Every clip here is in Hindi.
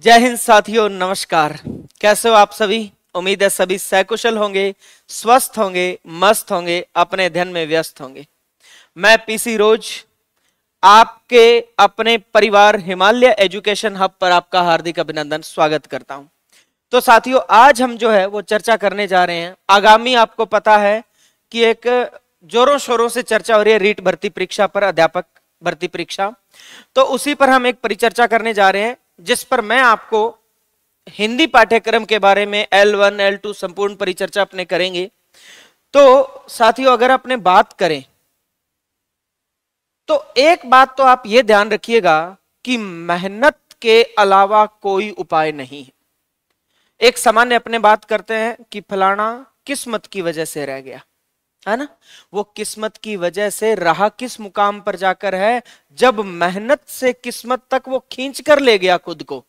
जय हिंद साथियों नमस्कार कैसे हो आप सभी उम्मीद है सभी सकुशल होंगे स्वस्थ होंगे मस्त होंगे अपने धन में व्यस्त होंगे मैं पीसी रोज आपके अपने परिवार हिमालय एजुकेशन हब पर आपका हार्दिक अभिनंदन स्वागत करता हूं तो साथियों आज हम जो है वो चर्चा करने जा रहे हैं आगामी आपको पता है कि एक जोरों शोरों से चर्चा हो रही है रीट भर्ती परीक्षा पर अध्यापक भर्ती परीक्षा तो उसी पर हम एक परिचर्चा करने जा रहे हैं जिस पर मैं आपको हिंदी पाठ्यक्रम के बारे में L1, L2 संपूर्ण परिचर्चा अपने करेंगे तो साथियों अगर अपने बात करें तो एक बात तो आप ये ध्यान रखिएगा कि मेहनत के अलावा कोई उपाय नहीं है एक सामान्य अपने बात करते हैं कि फलाना किस्मत की वजह से रह गया है ना वो किस्मत की वजह से रहा किस मुकाम पर जाकर है जब मेहनत से किस्मत तक वो खींच कर ले गया खुद को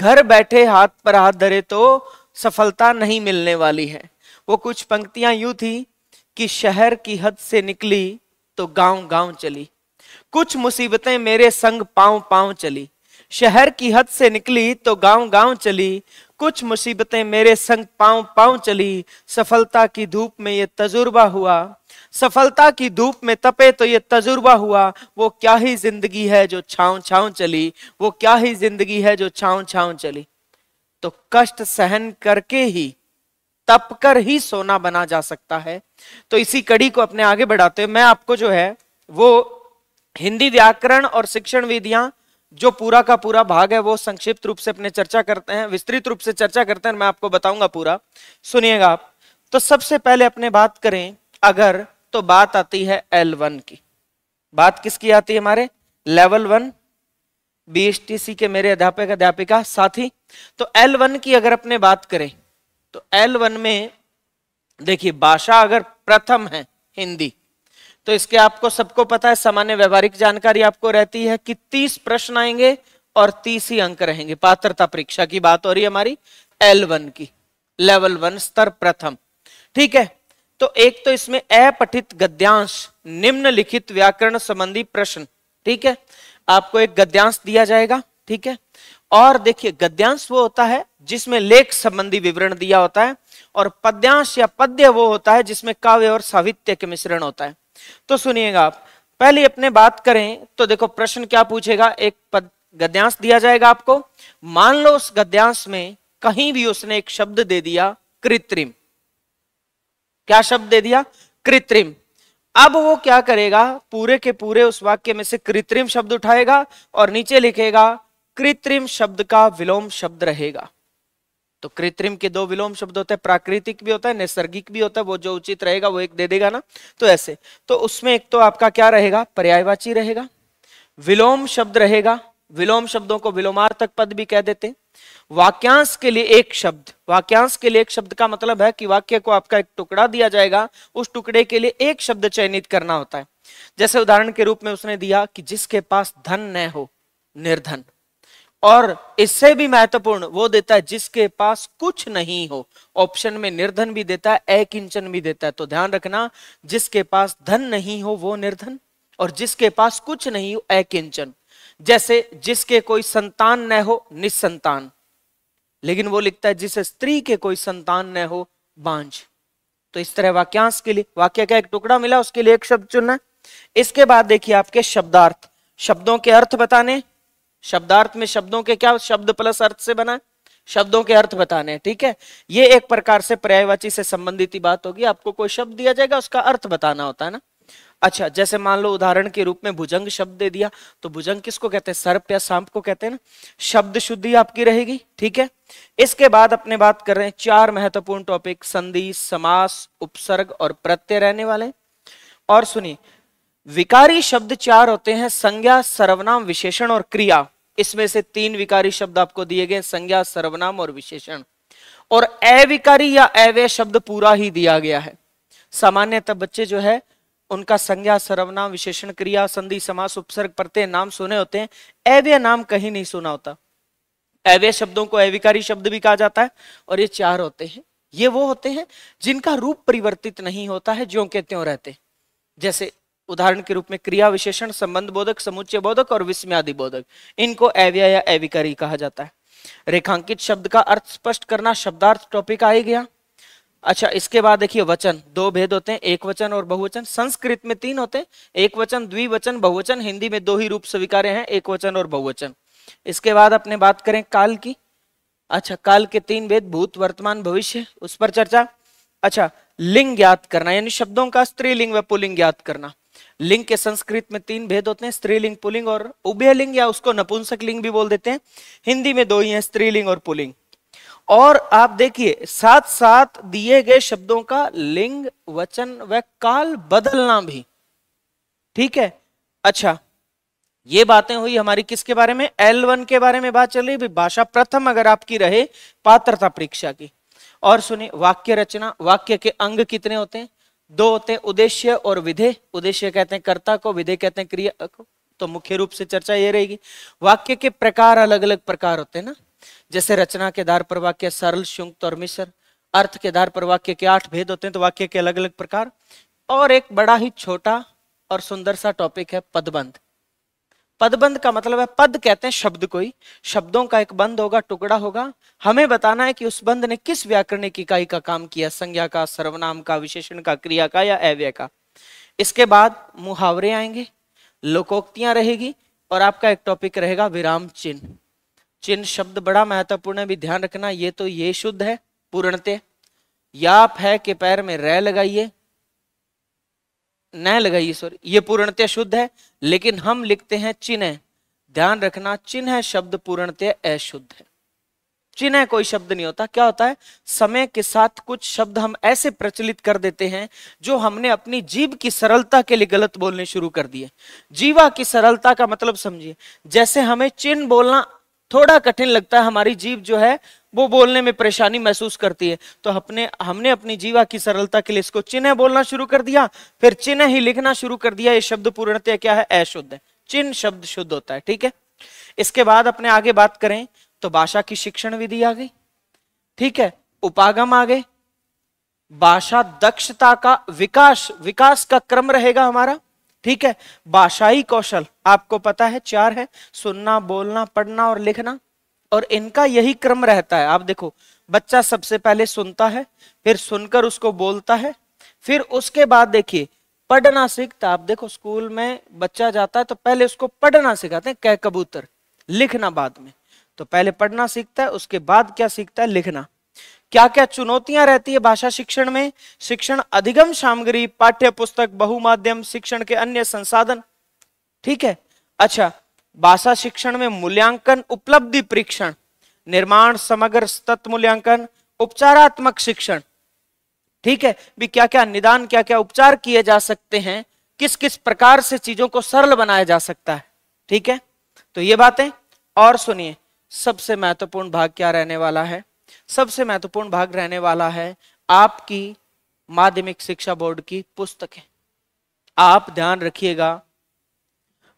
घर बैठे हाथ पर हाथ धरे तो सफलता नहीं मिलने वाली है वो कुछ पंक्तियां यू थी कि शहर की हद से निकली तो गांव गांव चली कुछ मुसीबतें मेरे संग पांव पांव चली शहर की हद से निकली तो गांव गांव चली कुछ मुसीबतें मेरे संग पांव पांव चली सफलता की धूप में ये तजुर्बा हुआ सफलता की धूप में तपे तो ये तजुर्बा हुआ वो क्या ही जिंदगी है जो छाव छाव चली वो क्या ही जिंदगी है जो छाव छाव चली तो कष्ट सहन करके ही तप कर ही सोना बना जा सकता है तो इसी कड़ी को अपने आगे बढ़ाते मैं आपको जो है वो हिंदी व्याकरण और शिक्षण विधियां जो पूरा का पूरा भाग है वो संक्षिप्त रूप से अपने चर्चा करते हैं विस्तृत रूप से चर्चा करते हैं मैं आपको बताऊंगा पूरा सुनिएगा आप तो सबसे पहले अपने बात करें अगर तो बात आती है एल वन की बात किसकी आती है हमारे लेवल वन बीएसटीसी के मेरे अध्यापक अध्यापिका साथी तो एल वन की अगर अपने बात करें तो एल वन में देखिए भाषा अगर प्रथम है हिंदी तो इसके आपको सबको पता है सामान्य व्यवहारिक जानकारी आपको रहती है कि तीस प्रश्न आएंगे और तीस ही अंक रहेंगे पात्रता परीक्षा की बात हो रही है हमारी एल वन की लेवल वन स्तर प्रथम ठीक है तो एक तो इसमें अपठित गद्यांश निम्नलिखित व्याकरण संबंधी प्रश्न ठीक है आपको एक गद्यांश दिया जाएगा ठीक है और देखिए गद्यांश वो होता है जिसमें लेख संबंधी विवरण दिया होता है और पद्यांश या पद्य वो होता है जिसमें काव्य और साहित्य के मिश्रण होता है तो सुनिएगा आप पहले अपने बात करें तो देखो प्रश्न क्या पूछेगा एक पद गद्यांश दिया जाएगा आपको मान लो उस गद्यांश में कहीं भी उसने एक शब्द दे दिया कृत्रिम क्या शब्द दे दिया कृत्रिम अब वो क्या करेगा पूरे के पूरे उस वाक्य में से कृत्रिम शब्द उठाएगा और नीचे लिखेगा कृत्रिम शब्द का विलोम शब्द रहेगा तो कृत्रिम के दो विलोम शब्द होते हैं प्राकृतिक भी होता है नैसर्गिक भी होता है वो जो उचित रहेगा वो एक दे देगा ना तो ऐसे तो उसमें एक तो आपका क्या रहेगा पर्यायवाची रहेगा विलोम शब्द रहेगा विलोम शब्दों को विलोमार्थक पद भी कह देते वाक्यांश के लिए एक शब्द वाक्यांश के लिए एक शब्द का मतलब है कि वाक्य को आपका एक टुकड़ा दिया जाएगा उस टुकड़े के लिए एक शब्द चयनित करना होता है जैसे उदाहरण के रूप में उसने दिया कि जिसके पास धन न हो निर्धन और इससे भी महत्वपूर्ण वो देता है जिसके पास कुछ नहीं हो ऑप्शन में निर्धन भी देता है अकिंचन भी देता है तो ध्यान रखना जिसके पास धन नहीं हो वो निर्धन और जिसके पास कुछ नहीं हो अकिंचन जैसे जिसके कोई संतान न हो निसंतान लेकिन वो लिखता है जिस स्त्री के कोई संतान न हो बांझ तो इस तरह वाक्यांश के लिए वाक्य का एक टुकड़ा मिला उसके लिए एक शब्द चुनना इसके बाद देखिए आपके शब्दार्थ शब्दों के अर्थ बताने शब्दार्थ में शब्दों के क्या शब्द प्लस अर्थ से बना शब्दों के अर्थ बताने हैं ठीक है ये एक प्रकार से पर्यायवाची से संबंधित बात होगी आपको कोई शब्द दिया जाएगा उसका अर्थ बताना होता है ना अच्छा जैसे मान लो उदाहरण के रूप में भुजंग शब्द दे दिया तो भुजंग किसको कहते हैं सर्प या सांप को कहते हैं ना शब्द शुद्धि आपकी रहेगी ठीक है इसके बाद अपने बात कर रहे हैं चार महत्वपूर्ण टॉपिक संधि समास उपसर्ग और प्रत्यय रहने वाले और सुनिए विकारी शब्द चार होते हैं संज्ञा सर्वनाम विशेषण और क्रिया इसमें से तीन विकारी शब्द आपको दिए गए संज्ञा सर्वनाम और विशेषण और अविकारी या अव्यय शब्द पूरा ही दिया गया है सामान्यतः बच्चे जो है उनका संज्ञा सर्वनाम विशेषण क्रिया संधि समास उपसर्ग प्रत्यय नाम सुने होते हैं अव्यय नाम कहीं नहीं सुना होता अव्यय शब्दों को अविकारी शब्द भी कहा जाता है और ये चार होते हैं ये वो होते हैं जिनका रूप परिवर्तित नहीं होता है ज्यो के त्यों रहते जैसे उदाहरण के रूप में क्रिया विशेषण संबंध बोधक समुच्चय बोधक और विस्म्यादि बोधक इनको एविया या एविकारी कहा जाता है रेखांकित शब्द का अर्थ स्पष्ट करना शब्दार्थ टॉपिक आ ही गया अच्छा इसके बाद देखिए वचन दो भेद होते हैं एक वचन और बहुवचन संस्कृत में तीन होते हैं एक वचन द्विवचन बहुवचन हिंदी में दो ही रूप स्वीकार्य हैं एक वचन और बहुवचन इसके बाद अपने बात करें काल की अच्छा काल के तीन भेद भूत वर्तमान भविष्य उस पर चर्चा अच्छा लिंग ज्ञात करना यानी शब्दों का स्त्रीलिंग व पुलिंग ज्ञात करना लिंग के संस्कृत में तीन भेद होते हैं स्त्रीलिंग पुलिंग और उभयलिंग या उसको नपुंसक लिंग भी बोल देते हैं हिंदी में दो ही है स्त्रीलिंग और पुलिंग और आप देखिए साथ साथ दिए गए शब्दों का लिंग वचन व काल बदलना भी ठीक है अच्छा ये बातें हुई हमारी किसके बारे में एल वन के बारे में बात चल रही है भाषा प्रथम अगर आपकी रहे पात्रता परीक्षा की और सुनिए वाक्य रचना वाक्य के अंग कितने होते हैं दो होते हैं उद्देश्य और विधे उद्देश्य कहते हैं कर्ता को विधेय कहते हैं क्रिया को तो मुख्य रूप से चर्चा ये रहेगी वाक्य के प्रकार अलग अलग प्रकार होते हैं ना जैसे रचना के आधार पर वाक्य सरल शुक्त और मिश्र अर्थ के आधार पर वाक्य के आठ भेद होते हैं तो वाक्य के अलग अलग प्रकार और एक बड़ा ही छोटा और सुंदर सा टॉपिक है पदबंध पदबंध का मतलब है पद कहते हैं शब्द कोई शब्दों का एक बंद होगा टुकड़ा होगा हमें बताना है कि उस बंद ने किस व्याकरणिक इकाई का काम किया संज्ञा का सर्वनाम का विशेषण का क्रिया का या अव्यय का इसके बाद मुहावरे आएंगे लोकोक्तियां रहेगी और आपका एक टॉपिक रहेगा विराम चिन्ह चिन्ह शब्द बड़ा महत्वपूर्ण है भी ध्यान रखना ये तो ये शुद्ध है पूर्णते याप है के पैर में रह लगाइए न लगाइए सर ये पूर्णतया शुद्ध है लेकिन हम लिखते हैं चिन्ह ध्यान रखना चिन्ह शब्द पूर्णतया अशुद्ध है चिन्ह कोई शब्द नहीं होता क्या होता है समय के साथ कुछ शब्द हम ऐसे प्रचलित कर देते हैं जो हमने अपनी जीव की सरलता के लिए गलत बोलने शुरू कर दिए जीवा की सरलता का मतलब समझिए जैसे हमें चिन्ह बोलना थोड़ा कठिन लगता है हमारी जीव जो है वो बोलने में परेशानी महसूस करती है तो अपने हमने अपनी जीवा की सरलता के लिए इसको चिन्ह बोलना शुरू कर दिया फिर चिन्ह ही लिखना शुरू कर दिया ये शब्द पूर्णतः क्या है अशुद्ध है चिन्ह शब्द शुद्ध होता है ठीक है इसके बाद अपने आगे बात करें तो भाषा की शिक्षण विधि आ गई ठीक है उपागम आ गए भाषा दक्षता का विकास विकास का क्रम रहेगा हमारा ठीक है भाषाई कौशल आपको पता है चार है सुनना बोलना पढ़ना और लिखना और इनका यही क्रम रहता है आप देखो बच्चा सबसे पहले सुनता है फिर सुनकर उसको बोलता है फिर उसके बाद देखिए पढ़ना सीखता आप देखो स्कूल में बच्चा जाता है तो पहले उसको पढ़ना सिखाते हैं कह कबूतर लिखना बाद में तो पहले पढ़ना सीखता है उसके बाद क्या सीखता है लिखना क्या क्या चुनौतियां रहती है भाषा शिक्षण में शिक्षण अधिगम सामग्री पाठ्य पुस्तक बहुमाध्यम शिक्षण के अन्य संसाधन ठीक है अच्छा भाषा शिक्षण में मूल्यांकन उपलब्धि परीक्षण निर्माण समग्र सतत मूल्यांकन उपचारात्मक शिक्षण ठीक है भी क्या क्या निदान क्या क्या उपचार किए जा सकते हैं किस किस प्रकार से चीजों को सरल बनाया जा सकता है ठीक है तो ये बातें और सुनिए सबसे महत्वपूर्ण भाग क्या रहने वाला है सबसे महत्वपूर्ण भाग रहने वाला है आपकी माध्यमिक शिक्षा बोर्ड की पुस्तकें आप ध्यान रखिएगा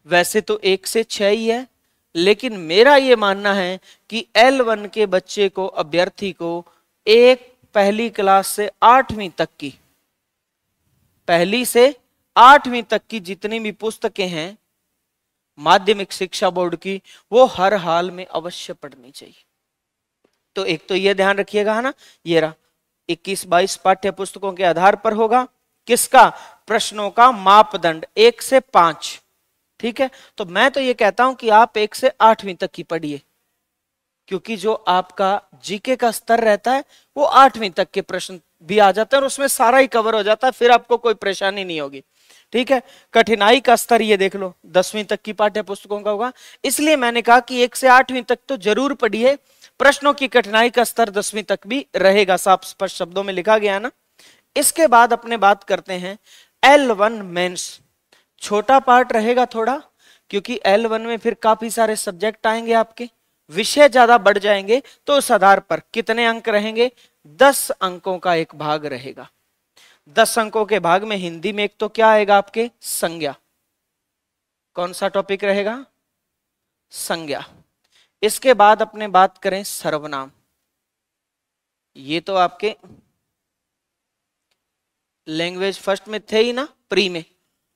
वैसे तो एक से छ ही है लेकिन मेरा ये मानना है कि L1 के बच्चे को अभ्यर्थी को एक पहली क्लास से आठवीं तक की पहली से आठवीं तक की जितनी भी पुस्तकें हैं माध्यमिक शिक्षा बोर्ड की वो हर हाल में अवश्य पढ़नी चाहिए तो एक तो ये ध्यान रखिएगा है ना ये रहा इक्कीस बाईस पाठ्य पुस्तकों के आधार पर होगा किसका प्रश्नों का मापदंड एक से पांच ठीक है तो मैं तो ये कहता हूं कि आप एक से आठवीं तक की पढ़िए क्योंकि जो आपका जीके का स्तर रहता है वो आठवीं तक के प्रश्न भी आ जाते हैं और उसमें सारा ही कवर हो जाता है फिर आपको कोई परेशानी नहीं होगी ठीक है कठिनाई का स्तर ये देख लो दसवीं तक की पाठ्य पुस्तकों का होगा इसलिए मैंने कहा कि एक से आठवीं तक तो जरूर पढ़िए प्रश्नों की कठिनाई का स्तर दसवीं तक भी रहेगा साफ स्पष्ट शब्दों में लिखा गया ना इसके बाद अपने बात करते हैं एल वन मेन्स छोटा पार्ट रहेगा थोड़ा क्योंकि एल वन में फिर काफी सारे सब्जेक्ट आएंगे आपके विषय ज्यादा बढ़ जाएंगे तो उस आधार पर कितने अंक रहेंगे दस अंकों का एक भाग रहेगा दस अंकों के भाग में हिंदी में एक तो क्या आएगा आपके संज्ञा कौन सा टॉपिक रहेगा संज्ञा इसके बाद अपने बात करें सर्वनाम ये तो आपके लैंग्वेज फर्स्ट में थे ही ना प्री में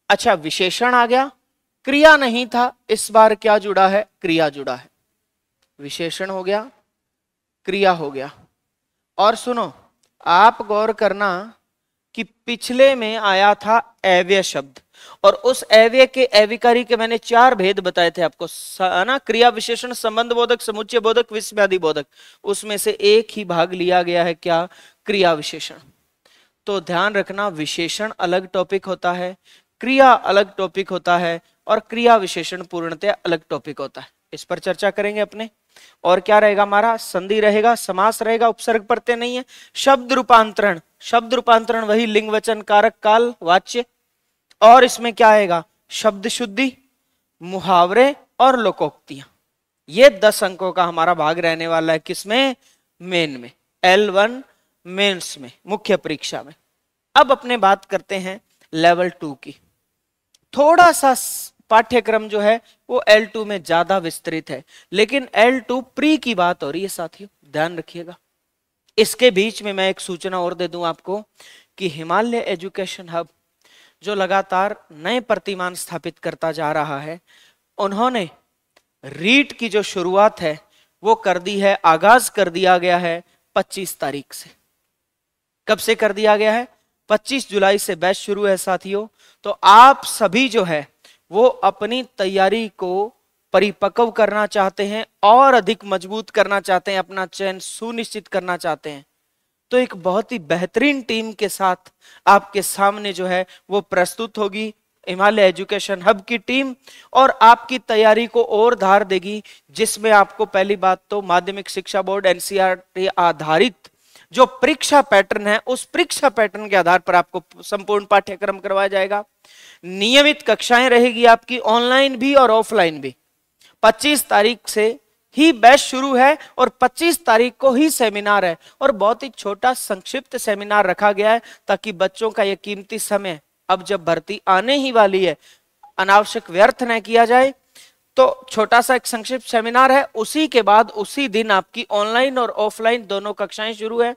अच्छा विशेषण आ गया क्रिया नहीं था इस बार क्या जुड़ा है क्रिया जुड़ा है विशेषण हो गया क्रिया हो गया और सुनो आप गौर करना कि पिछले में आया था एव्य शब्द और उस एव्य के एविकारी के मैंने चार भेद बताए थे आपको ना क्रिया विशेषण संबंध बोधक समुच्चय बोधक विस्म्यादि बोधक उसमें से एक ही भाग लिया गया है क्या क्रिया विशेषण तो ध्यान रखना विशेषण अलग टॉपिक होता है क्रिया अलग टॉपिक होता है और क्रिया विशेषण पूर्णतः अलग टॉपिक होता है इस पर चर्चा करेंगे अपने और क्या रहेगा हमारा संधि रहेगा समास रहेगा उपसर्ग प्रत्यय नहीं है शब्द रूपांतरण शब्द रूपांतरण वही लिंग वचन कारक काल वाच्य और इसमें क्या आएगा शब्द शुद्धि मुहावरे और लोकोक्तियां ये दस अंकों का हमारा भाग रहने वाला है किसमें मेन में एल वन मेन्स में मुख्य परीक्षा में अब अपने बात करते हैं लेवल टू की थोड़ा सा पाठ्यक्रम जो है वो L2 में ज्यादा विस्तृत है लेकिन L2 प्री की बात हो रही है साथियों ध्यान रखिएगा इसके बीच में मैं एक सूचना और दे दूं आपको कि हिमालय एजुकेशन हब जो लगातार नए प्रतिमान स्थापित करता जा रहा है उन्होंने रीट की जो शुरुआत है वो कर दी है आगाज कर दिया गया है 25 तारीख से कब से कर दिया गया है 25 जुलाई से बैच शुरू है साथियों तो आप सभी जो है वो अपनी तैयारी को परिपक्व करना चाहते हैं और अधिक मजबूत करना चाहते हैं अपना चयन सुनिश्चित करना चाहते हैं तो एक बहुत ही बेहतरीन टीम के साथ आपके सामने जो है वो प्रस्तुत होगी हिमालय एजुकेशन हब की टीम और आपकी तैयारी को और धार देगी जिसमें आपको पहली बात तो माध्यमिक शिक्षा बोर्ड एनसीआर आधारित जो परीक्षा पैटर्न है उस परीक्षा पैटर्न के आधार पर आपको संपूर्ण पाठ्यक्रम करवाया जाएगा नियमित कक्षाएं रहेगी आपकी ऑनलाइन भी और ऑफलाइन भी 25 तारीख से ही बैच शुरू है और 25 तारीख को ही सेमिनार है और बहुत ही छोटा संक्षिप्त सेमिनार रखा गया है ताकि बच्चों का यह कीमती समय अब जब भर्ती आने ही वाली है अनावश्यक व्यर्थ न किया जाए तो छोटा सा एक संक्षिप्त सेमिनार है उसी के बाद उसी दिन आपकी ऑनलाइन और ऑफलाइन दोनों कक्षाएं शुरू है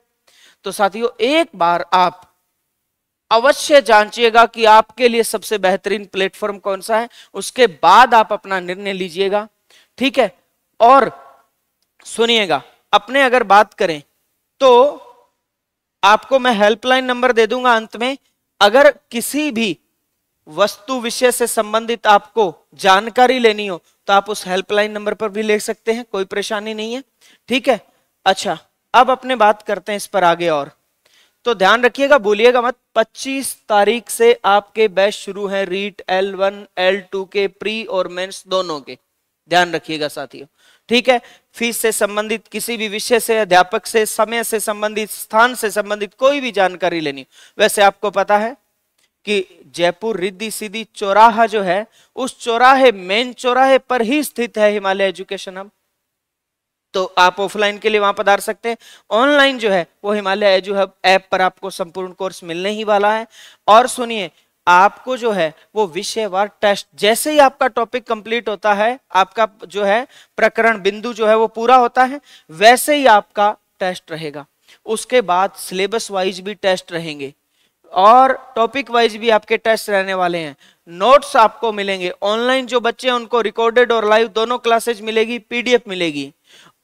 तो साथियों एक बार आप अवश्य जांचिएगा कि आपके लिए सबसे बेहतरीन प्लेटफॉर्म कौन सा है उसके बाद आप अपना निर्णय लीजिएगा ठीक है और सुनिएगा अपने अगर बात करें तो आपको मैं हेल्पलाइन नंबर दे दूंगा अंत में अगर किसी भी वस्तु विषय से संबंधित आपको जानकारी लेनी हो तो आप उस हेल्पलाइन नंबर पर भी ले सकते हैं कोई परेशानी नहीं है ठीक है अच्छा अब अपने बात करते हैं इस पर आगे और तो ध्यान रखिएगा बोलिएगा मत 25 तारीख से आपके बैच शुरू है REET L one L two के प्री और मेंस दोनों के ध्यान रखिएगा साथियों ठीक है फीस से संबंधित किसी भी विषय से अध्यापक से समय से संबंधित स्थान से संबंधित कोई भी जानकारी लेनी वैसे आपको पता है कि जयपुर रिद्धि सीधी चौराहा जो है उस चौराहे मेन चौराहे पर ही स्थित है हिमालय एजुकेशन हम तो आप ऑफलाइन के लिए वहां पधार सकते हैं ऑनलाइन जो है वो हिमालय एजु हब ऐप पर आपको संपूर्ण कोर्स मिलने ही वाला है और सुनिए आपको जो है वो विषयवार टेस्ट जैसे ही आपका टॉपिक कंप्लीट होता है आपका जो है प्रकरण बिंदु जो है वो पूरा होता है वैसे ही आपका टेस्ट रहेगा उसके बाद सिलेबस वाइज भी टेस्ट रहेंगे और टॉपिक वाइज भी आपके टेस्ट रहने वाले हैं नोट्स आपको मिलेंगे ऑनलाइन जो बच्चे हैं उनको रिकॉर्डेड और लाइव दोनों क्लासेज मिलेगी पीडीएफ मिलेगी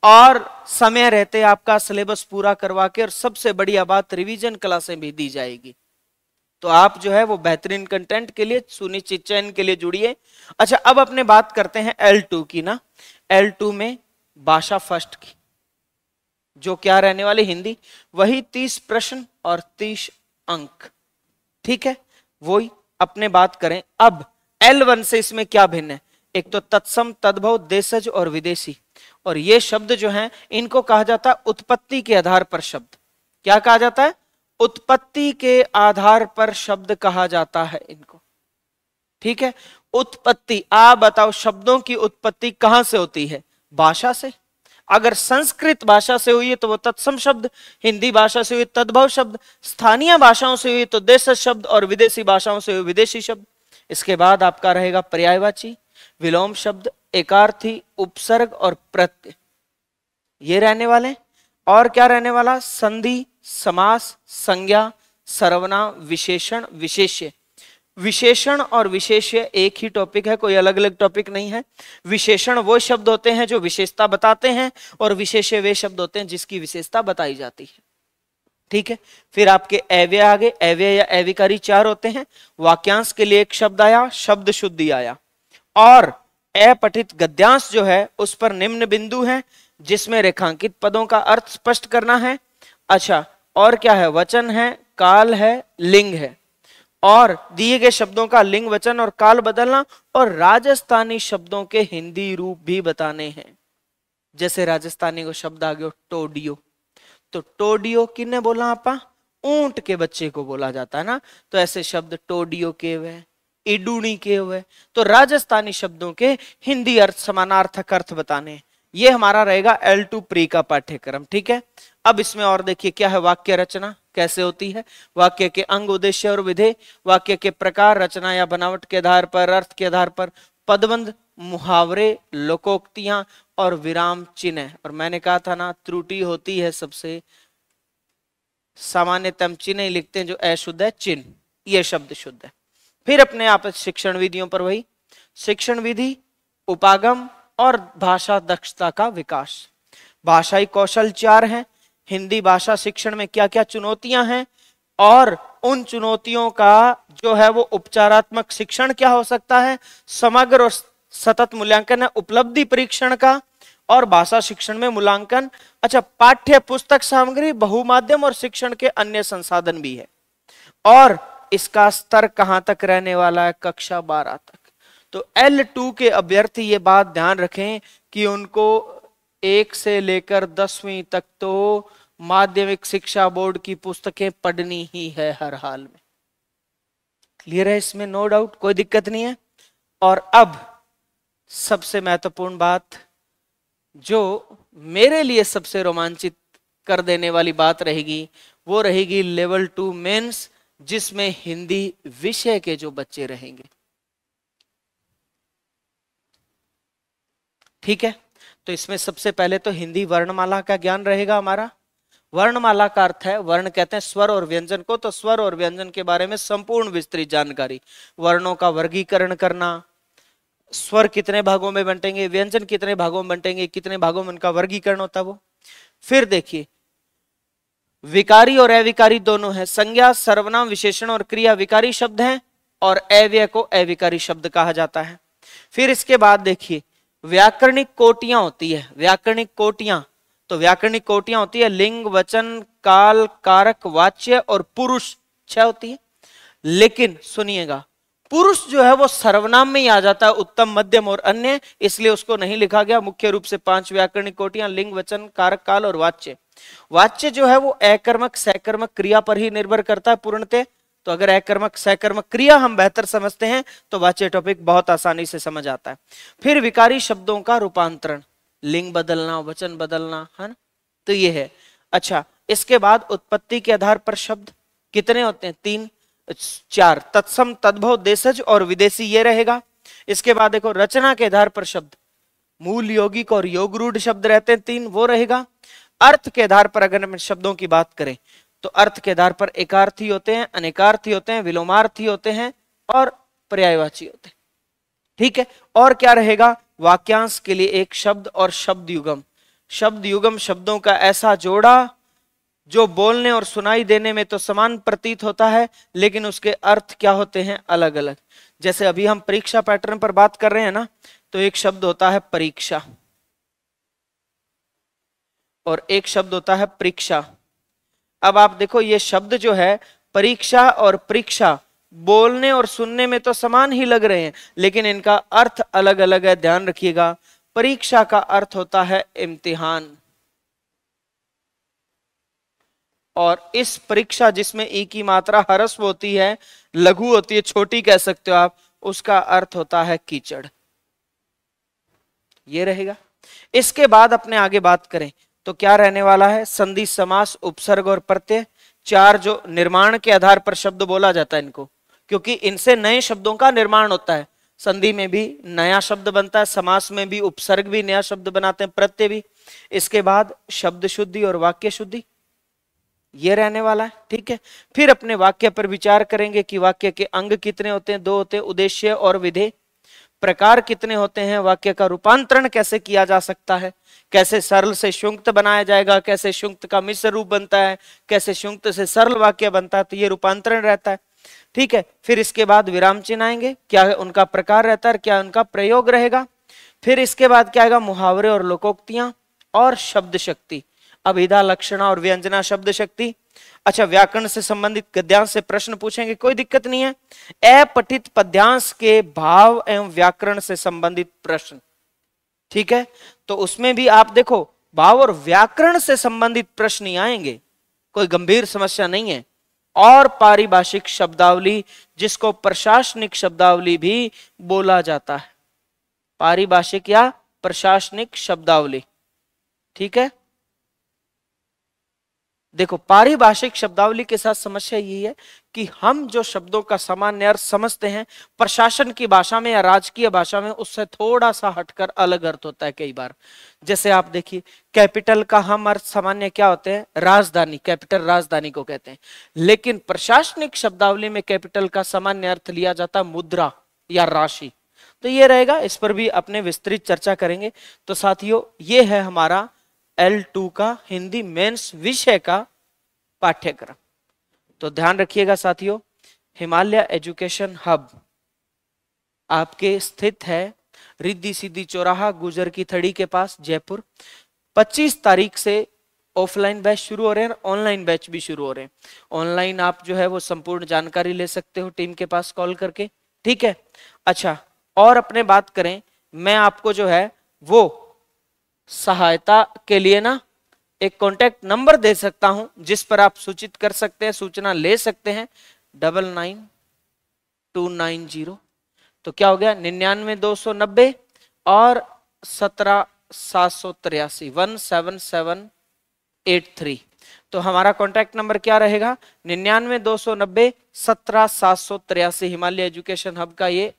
और समय रहते आपका सिलेबस पूरा करवा के और सबसे बढ़िया बात रिवीजन क्लासें भी दी जाएगी तो आप जो है वो बेहतरीन कंटेंट के लिए सुनिश्चित चयन के लिए जुड़िए अच्छा अब अपने बात करते हैं एल टू की ना एल टू में भाषा फर्स्ट की जो क्या रहने वाले हिंदी वही तीस प्रश्न और तीस अंक ठीक है वही अपने बात करें अब एल वन से इसमें क्या भिन्न है एक तो तत्सम तद्भव देशज और विदेशी और ये शब्द जो हैं इनको कहा जाता है उत्पत्ति के आधार पर शब्द क्या कहा जाता है उत्पत्ति के आधार पर शब्द कहा जाता है इनको ठीक है उत्पत्ति आ बताओ शब्दों की उत्पत्ति कहां से होती है भाषा से अगर संस्कृत भाषा से हुई है तो वो तत्सम शब्द हिंदी भाषा से हुई तद्भव शब्द स्थानीय भाषाओं से हुई तो देश शब्द और विदेशी भाषाओं से हुई विदेशी शब्द इसके बाद आपका रहेगा पर्यायवाची विलोम शब्द एकार्थी उपसर्ग और प्रत्यय ये रहने वाले और क्या रहने वाला संधि समास संज्ञा सर्वनाम विशेषण विशेष्य विशेषण और विशेष्य एक ही टॉपिक है कोई अलग अलग टॉपिक नहीं है विशेषण वो शब्द होते हैं जो विशेषता बताते हैं और विशेष्य वे शब्द होते हैं जिसकी विशेषता बताई जाती है ठीक है फिर आपके अव्य आगे अव्य या अविकारी चार होते हैं वाक्यांश के लिए एक शब्द आया शब्द शुद्धि आया और अपठित गद्यांश जो है उस पर निम्न बिंदु है जिसमें रेखांकित पदों का अर्थ स्पष्ट करना है अच्छा और क्या है वचन है काल है लिंग है और दिए गए शब्दों का लिंग वचन और काल बदलना और राजस्थानी शब्दों के हिंदी रूप भी बताने हैं जैसे राजस्थानी को शब्द आ गया टोडियो तो टोडियो किन्ने बोला आप ऊंट के बच्चे को बोला जाता है ना तो ऐसे शब्द टोडियो के हुए इडूनी के हुए तो राजस्थानी शब्दों के हिंदी अर्थ समानार्थक अर्थ बताने ये हमारा रहेगा एल टू प्री का पाठ्यक्रम ठीक है अब इसमें और देखिए क्या है वाक्य रचना कैसे होती है वाक्य के अंग उद्देश्य और विधेय वाक्य के प्रकार रचना या बनावट के आधार पर अर्थ के आधार पर पदबंध मुहावरे लोकोक्तियां और विराम चिन्ह और मैंने कहा था ना त्रुटि होती है सबसे सामान्यतम चिन्ह लिखते हैं जो अशुद्ध है चिन्ह यह शब्द शुद्ध है फिर अपने आप शिक्षण विधियों पर वही शिक्षण विधि उपागम और भाषा दक्षता का विकास भाषाई कौशल चार हैं हिंदी भाषा शिक्षण में क्या क्या चुनौतियां हैं और उन चुनौतियों का जो है वो उपचारात्मक शिक्षण क्या हो सकता है समग्र और सतत मूल्यांकन है उपलब्धि परीक्षण का और भाषा शिक्षण में मूल्यांकन अच्छा पाठ्य पुस्तक सामग्री बहुमाध्यम और शिक्षण के अन्य संसाधन भी है और इसका स्तर कहां तक रहने वाला है कक्षा बारह तक तो L2 के अभ्यर्थी ये बात ध्यान रखें कि उनको एक से लेकर दसवीं तक तो माध्यमिक शिक्षा बोर्ड की पुस्तकें पढ़नी ही है हर हाल में क्लियर है इसमें नो डाउट कोई दिक्कत नहीं है और अब सबसे महत्वपूर्ण बात जो मेरे लिए सबसे रोमांचित कर देने वाली बात रहेगी वो रहेगी लेवल टू मेंस जिसमें हिंदी विषय के जो बच्चे रहेंगे ठीक है तो इसमें सबसे पहले तो हिंदी वर्णमाला का ज्ञान रहेगा हमारा वर्णमाला का अर्थ है वर्ण कहते हैं स्वर और व्यंजन को तो स्वर और व्यंजन के बारे में संपूर्ण विस्तृत जानकारी वर्णों का वर्गीकरण करना स्वर कितने भागों में बंटेंगे व्यंजन कितने भागों में बंटेंगे कितने भागों में उनका वर्गीकरण होता वो फिर देखिए विकारी और अविकारी दोनों है संज्ञा सर्वनाम विशेषण और क्रिया विकारी शब्द हैं और अव्यय को अविकारी शब्द कहा जाता है फिर इसके बाद देखिए व्याकरणिक कोटियां होती है व्याकरणिक कोटियां तो व्याकरणिक कोटियां होती है लिंग वचन काल कारक वाच्य और पुरुष छह होती है लेकिन सुनिएगा पुरुष जो है वो सर्वनाम में ही आ जाता है उत्तम मध्यम और अन्य इसलिए उसको नहीं लिखा गया मुख्य रूप से पांच व्याकरणिक कोटियां लिंग वचन कारक काल और वाच्य वाच्य जो है वो अकर्मक सहकर्मक क्रिया पर ही निर्भर करता है पूर्णतः तो अगर अकर्मक सहकर्मक क्रिया हम बेहतर समझते हैं तो वाच्य टॉपिक बहुत आसानी से समझ आता है फिर विकारी शब्दों का रूपांतरण लिंग बदलना वचन बदलना है ना तो ये है अच्छा इसके बाद उत्पत्ति के आधार पर शब्द कितने होते हैं तीन चार तत्सम तद्भव देशज और विदेशी ये रहेगा इसके बाद देखो रचना के आधार पर शब्द मूल योगिक और योग रूढ़ शब्द रहते हैं तीन वो रहेगा अर्थ के आधार पर अगर हम शब्दों की बात करें तो अर्थ के आधार पर एकार्थी होते हैं अनेकार्थी होते हैं विलोमार्थी होते हैं और पर्यायवाची होते हैं ठीक है और क्या रहेगा वाक्यांश के लिए एक शब्द और शब्द युगम शब्द युगम शब्दों का ऐसा जोड़ा जो बोलने और सुनाई देने में तो समान प्रतीत होता है लेकिन उसके अर्थ क्या होते हैं अलग अलग जैसे अभी हम परीक्षा पैटर्न पर बात कर रहे हैं ना तो एक शब्द होता है परीक्षा और एक शब्द होता है परीक्षा अब आप देखो ये शब्द जो है परीक्षा और परीक्षा बोलने और सुनने में तो समान ही लग रहे हैं लेकिन इनका अर्थ अलग अलग है ध्यान रखिएगा परीक्षा का अर्थ होता है इम्तिहान और इस परीक्षा जिसमें ई की मात्रा हरस्व होती है लघु होती है छोटी कह सकते हो आप उसका अर्थ होता है कीचड़ ये रहेगा इसके बाद अपने आगे बात करें तो क्या रहने वाला है संधि समास उपसर्ग और प्रत्यय चार जो निर्माण के आधार पर शब्द बोला जाता है इनको क्योंकि इनसे नए शब्दों का निर्माण होता है संधि में भी नया शब्द बनता है समास में भी उपसर्ग भी नया शब्द बनाते हैं प्रत्यय भी इसके बाद शब्द शुद्धि और वाक्य शुद्धि ये रहने वाला है ठीक है फिर अपने वाक्य पर विचार करेंगे कि वाक्य के अंग कितने होते हैं दो होते हैं उद्देश्य और विधेय प्रकार कितने होते हैं वाक्य का रूपांतरण कैसे किया जा सकता है कैसे सरल से शुंक्त बनाया जाएगा कैसे शुंक्त का मिश्र रूप बनता है कैसे शुंक्त से सरल वाक्य बनता है तो ये रूपांतरण रहता है ठीक है फिर इसके बाद विराम चिन्ह आएंगे क्या उनका प्रकार रहता है क्या उनका प्रयोग रहेगा फिर इसके बाद क्या आएगा मुहावरे और लोकोक्तियां और शब्द शक्ति अभिधा लक्षणा और व्यंजना शब्द शक्ति अच्छा व्याकरण से संबंधित गद्यांश से प्रश्न पूछेंगे कोई दिक्कत नहीं है अपठित पद्यांश के भाव एवं व्याकरण से संबंधित प्रश्न ठीक है तो उसमें भी आप देखो भाव और व्याकरण से संबंधित प्रश्न ही आएंगे कोई गंभीर समस्या नहीं है और पारिभाषिक शब्दावली जिसको प्रशासनिक शब्दावली भी बोला जाता है पारिभाषिक या प्रशासनिक शब्दावली ठीक है देखो पारिभाषिक शब्दावली के साथ समस्या यही है कि हम जो शब्दों का सामान्य अर्थ समझते हैं प्रशासन की भाषा में या राजकीय भाषा में उससे थोड़ा सा हटकर अलग अर्थ होता है कई बार जैसे आप देखिए कैपिटल का हम अर्थ सामान्य क्या होते हैं राजधानी कैपिटल राजधानी को कहते हैं लेकिन प्रशासनिक शब्दावली में कैपिटल का सामान्य अर्थ लिया जाता मुद्रा या राशि तो ये रहेगा इस पर भी अपने विस्तृत चर्चा करेंगे तो साथियों ये है हमारा एल टू का हिंदी मेंस विषय का पाठ्यक्रम तो ध्यान रखिएगा साथियों हिमालय एजुकेशन हब आपके स्थित है रिद्धि सिद्धि चौराहा गुजर की थड़ी के पास जयपुर 25 तारीख से ऑफलाइन बैच शुरू हो रहे हैं ऑनलाइन बैच भी शुरू हो रहे हैं ऑनलाइन आप जो है वो संपूर्ण जानकारी ले सकते हो टीम के पास कॉल करके ठीक है अच्छा और अपने बात करें मैं आपको जो है वो सहायता के लिए ना एक कॉन्टैक्ट नंबर दे सकता हूं जिस पर आप सूचित कर सकते हैं सूचना ले सकते हैं double nine two nine zero तो क्या हो गया निन्यानवे दो सौ नब्बे और सत्रह सात सौ तिरासी one seven seven eight three तो हमारा कॉन्टैक्ट नंबर क्या रहेगा निन्यानवे दो सौ नब्बे सत्रह सात सौ तिरासी हिमालय एजुकेशन हब का ये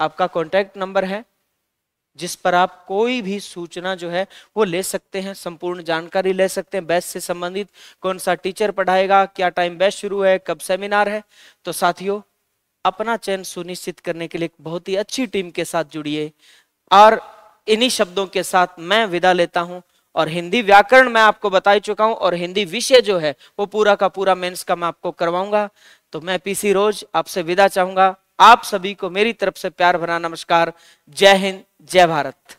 आपका कॉन्टैक्ट नंबर है जिस पर आप कोई भी सूचना जो है वो ले सकते हैं संपूर्ण जानकारी ले सकते हैं बैच से संबंधित कौन सा टीचर पढ़ाएगा क्या टाइम बैच शुरू है कब सेमिनार है तो साथियों अपना चयन सुनिश्चित करने के लिए बहुत ही अच्छी टीम के साथ जुड़िए और इन्हीं शब्दों के साथ मैं विदा लेता हूं और हिंदी व्याकरण मैं आपको बता ही चुका हूं और हिंदी विषय जो है वो पूरा का पूरा मेंस का मैं आपको करवाऊंगा तो मैं पीसी रोज आपसे विदा चाहूंगा आप सभी को मेरी तरफ से प्यार भरा नमस्कार जय हिंद जय भारत